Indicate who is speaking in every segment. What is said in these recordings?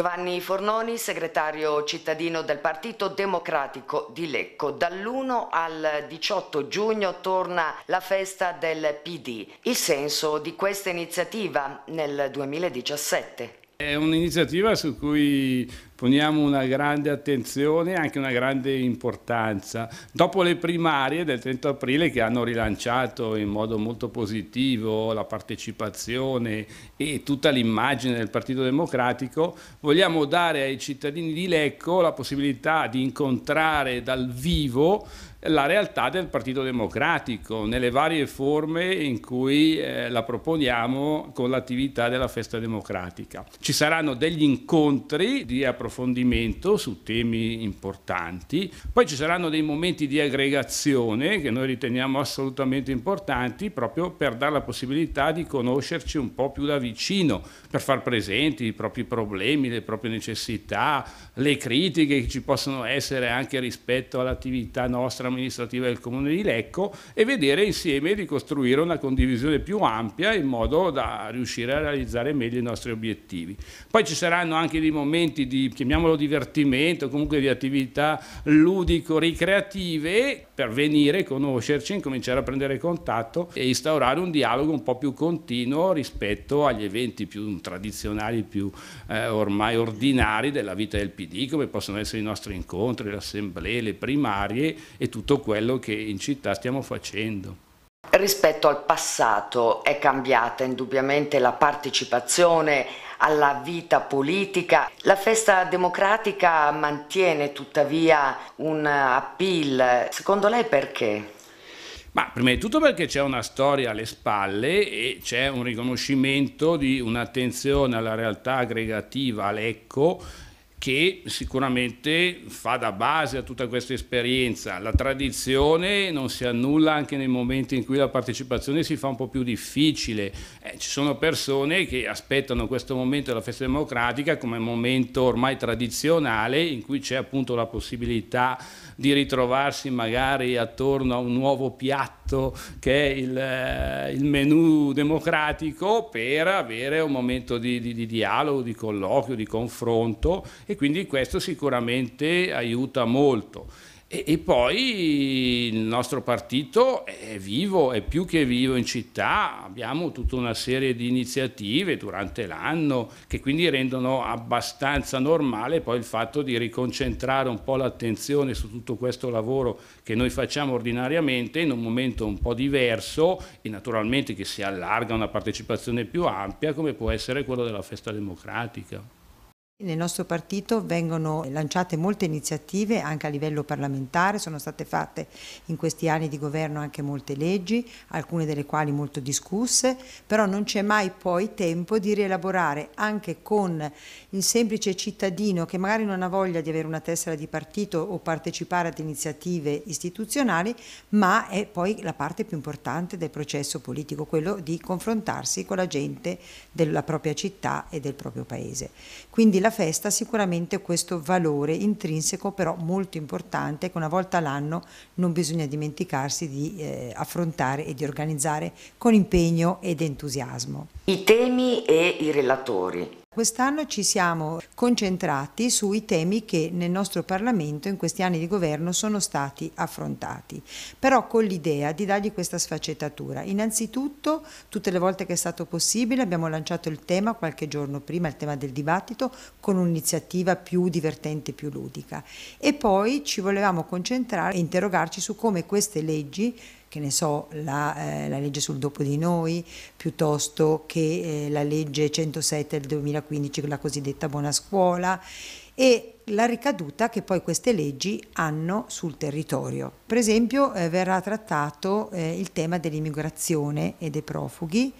Speaker 1: Giovanni Fornoni, segretario cittadino del Partito Democratico di Lecco. Dall'1 al 18 giugno torna la festa del PD. Il senso di questa iniziativa nel 2017?
Speaker 2: È un'iniziativa su cui poniamo una grande attenzione e anche una grande importanza. Dopo le primarie del 30 aprile che hanno rilanciato in modo molto positivo la partecipazione e tutta l'immagine del Partito Democratico, vogliamo dare ai cittadini di Lecco la possibilità di incontrare dal vivo la realtà del Partito Democratico nelle varie forme in cui eh, la proponiamo con l'attività della festa democratica. Ci saranno degli incontri di approfondimento approfondimento su temi importanti, poi ci saranno dei momenti di aggregazione che noi riteniamo assolutamente importanti proprio per dare la possibilità di conoscerci un po' più da vicino, per far presenti i propri problemi, le proprie necessità, le critiche che ci possono essere anche rispetto all'attività nostra amministrativa del Comune di Lecco e vedere insieme di costruire una condivisione più ampia in modo da riuscire a realizzare meglio i nostri obiettivi. Poi ci saranno anche dei momenti di chiamiamolo divertimento, comunque di attività ludico-ricreative per venire, conoscerci, incominciare a prendere contatto e instaurare un dialogo un po' più continuo rispetto agli eventi più tradizionali, più eh, ormai ordinari della vita del PD, come possono essere i nostri incontri, le assemblee, le primarie e tutto quello che in città stiamo facendo.
Speaker 1: Rispetto al passato è cambiata indubbiamente la partecipazione alla vita politica. La festa democratica mantiene tuttavia un appeal, secondo lei perché?
Speaker 2: Ma prima di tutto perché c'è una storia alle spalle e c'è un riconoscimento di un'attenzione alla realtà aggregativa, all'ecco, che sicuramente fa da base a tutta questa esperienza. La tradizione non si annulla anche nei momenti in cui la partecipazione si fa un po' più difficile. Eh, ci sono persone che aspettano questo momento della festa democratica come momento ormai tradizionale in cui c'è appunto la possibilità di ritrovarsi magari attorno a un nuovo piatto fatto che è il, eh, il menu democratico per avere un momento di, di, di dialogo, di colloquio, di confronto e quindi questo sicuramente aiuta molto. E, e, poi il nostro partito è vivo, è più che vivo in città, abbiamo tutta una serie di iniziative durante l'anno che quindi rendono abbastanza normale poi il fatto di riconcentrare un po' l'attenzione su tutto questo lavoro che noi facciamo ordinariamente in un momento un po' diverso e naturalmente che si allarga una partecipazione più ampia come può essere quello della festa democratica.
Speaker 3: Nel nostro partito vengono lanciate molte iniziative anche a livello parlamentare, sono state fatte in questi anni di governo anche molte leggi, alcune delle quali molto discusse, però non c'è mai poi tempo di rielaborare anche con il semplice cittadino che magari non ha voglia di avere una tessera di partito o partecipare ad iniziative istituzionali, ma è poi la parte più importante del processo politico, quello di confrontarsi con la gente della propria città e del proprio paese. Quindi la nella festa sicuramente questo valore intrinseco però molto importante che una volta all'anno non bisogna dimenticarsi di eh, affrontare e di organizzare con impegno ed entusiasmo.
Speaker 1: I temi e i relatori.
Speaker 3: Quest'anno ci siamo concentrati sui temi che nel nostro Parlamento in questi anni di governo sono stati affrontati, però con l'idea di dargli questa sfaccettatura. Innanzitutto, tutte le volte che è stato possibile, abbiamo lanciato il tema qualche giorno prima, il tema del dibattito, con un'iniziativa più divertente, più ludica. E poi ci volevamo concentrare e interrogarci su come queste leggi che ne so, la, eh, la legge sul dopo di noi, piuttosto che eh, la legge 107 del 2015, la cosiddetta buona scuola, e la ricaduta che poi queste leggi hanno sul territorio. Per esempio eh, verrà trattato eh, il tema dell'immigrazione e dei profughi,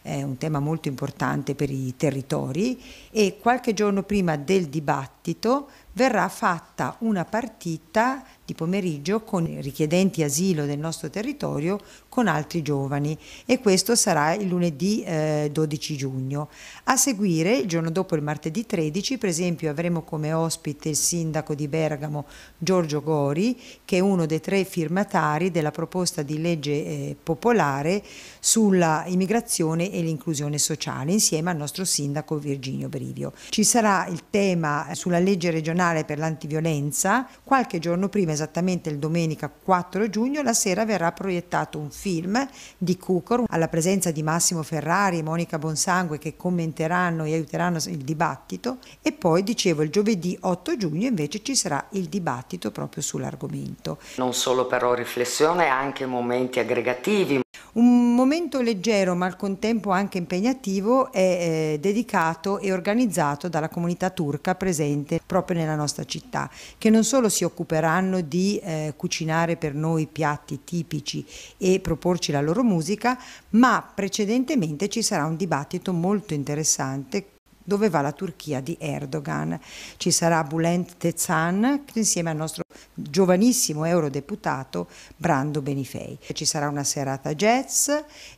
Speaker 3: è un tema molto importante per i territori e qualche giorno prima del dibattito verrà fatta una partita di pomeriggio con i richiedenti asilo del nostro territorio con altri giovani e questo sarà il lunedì eh, 12 giugno. A seguire, il giorno dopo il martedì 13, per esempio avremo come ospite il sindaco di Bergamo Giorgio Gori che è uno dei tre firmatari della proposta di legge eh, popolare sulla immigrazione e l'inclusione sociale insieme al nostro sindaco Virginio Brivio. Ci sarà il tema sulla legge regionale nazionale per l'antiviolenza, qualche giorno prima, esattamente il domenica 4 giugno, la sera verrà proiettato un film di Cucor alla presenza di Massimo Ferrari e Monica Bonsangue che commenteranno e aiuteranno il dibattito e poi, dicevo, il giovedì 8 giugno invece ci sarà il dibattito proprio
Speaker 1: sull'argomento. Non solo però riflessione, anche momenti aggregativi.
Speaker 3: Un momento leggero ma al contempo anche impegnativo è eh, dedicato e organizzato dalla comunità turca presente proprio nella nostra città, che non solo si occuperanno di eh, cucinare per noi piatti tipici e proporci la loro musica, ma precedentemente ci sarà un dibattito molto interessante dove va la Turchia di Erdogan? Ci sarà Bulent Tezan insieme al nostro giovanissimo eurodeputato Brando Benifei. Ci sarà una serata jazz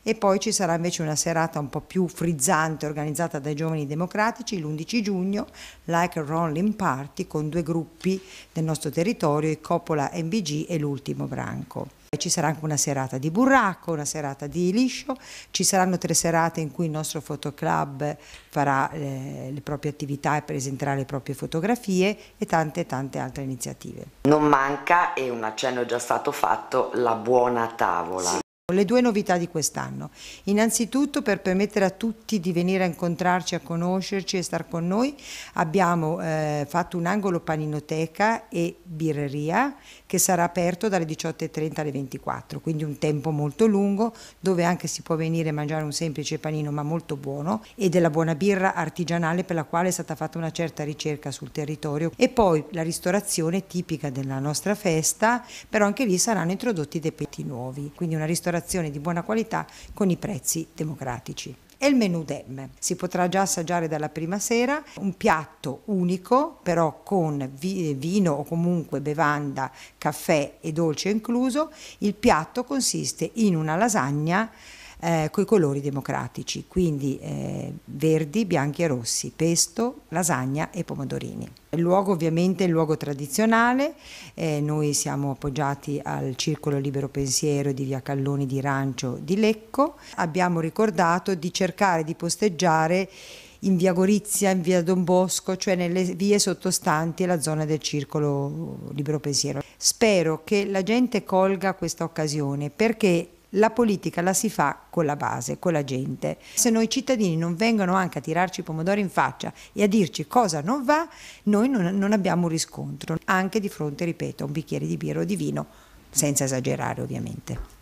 Speaker 3: e poi ci sarà invece una serata un po' più frizzante organizzata dai giovani democratici l'11 giugno, Like a Rolling Party, con due gruppi del nostro territorio, il Coppola MBG e l'ultimo Branco. Ci sarà anche una serata di burracco, una serata di liscio, ci saranno tre serate in cui il nostro fotoclub farà le, eh, le proprie attività e presenterà le proprie fotografie e tante tante altre iniziative.
Speaker 1: Non manca, e un accenno è già stato fatto, la buona tavola. Sì.
Speaker 3: Le due novità di quest'anno. Innanzitutto per permettere a tutti di venire a incontrarci, a conoscerci e star con noi abbiamo eh, fatto un angolo paninoteca e birreria che sarà aperto dalle 18.30 alle 24, quindi un tempo molto lungo dove anche si può venire a mangiare un semplice panino ma molto buono e della buona birra artigianale per la quale è stata fatta una certa ricerca sul territorio e poi la ristorazione tipica della nostra festa, però anche lì saranno introdotti dei petti nuovi, quindi una ristorazione ristorazione di buona qualità con i prezzi democratici e il menù Demme. Si potrà già assaggiare dalla prima sera un piatto unico, però con vino o comunque bevanda, caffè e dolce incluso. Il piatto consiste in una lasagna eh, coi colori democratici, quindi eh, verdi, bianchi e rossi, pesto, lasagna e pomodorini. Il luogo ovviamente è un luogo tradizionale, eh, noi siamo appoggiati al Circolo Libero Pensiero di Via Calloni di Rancio di Lecco, abbiamo ricordato di cercare di posteggiare in via Gorizia, in via Don Bosco, cioè nelle vie sottostanti alla zona del circolo libero pensiero. Spero che la gente colga questa occasione perché la politica la si fa con la base, con la gente. Se noi cittadini non vengono anche a tirarci i pomodori in faccia e a dirci cosa non va, noi non, non abbiamo un riscontro, anche di fronte, ripeto, a un bicchiere di birra o di vino, senza esagerare ovviamente.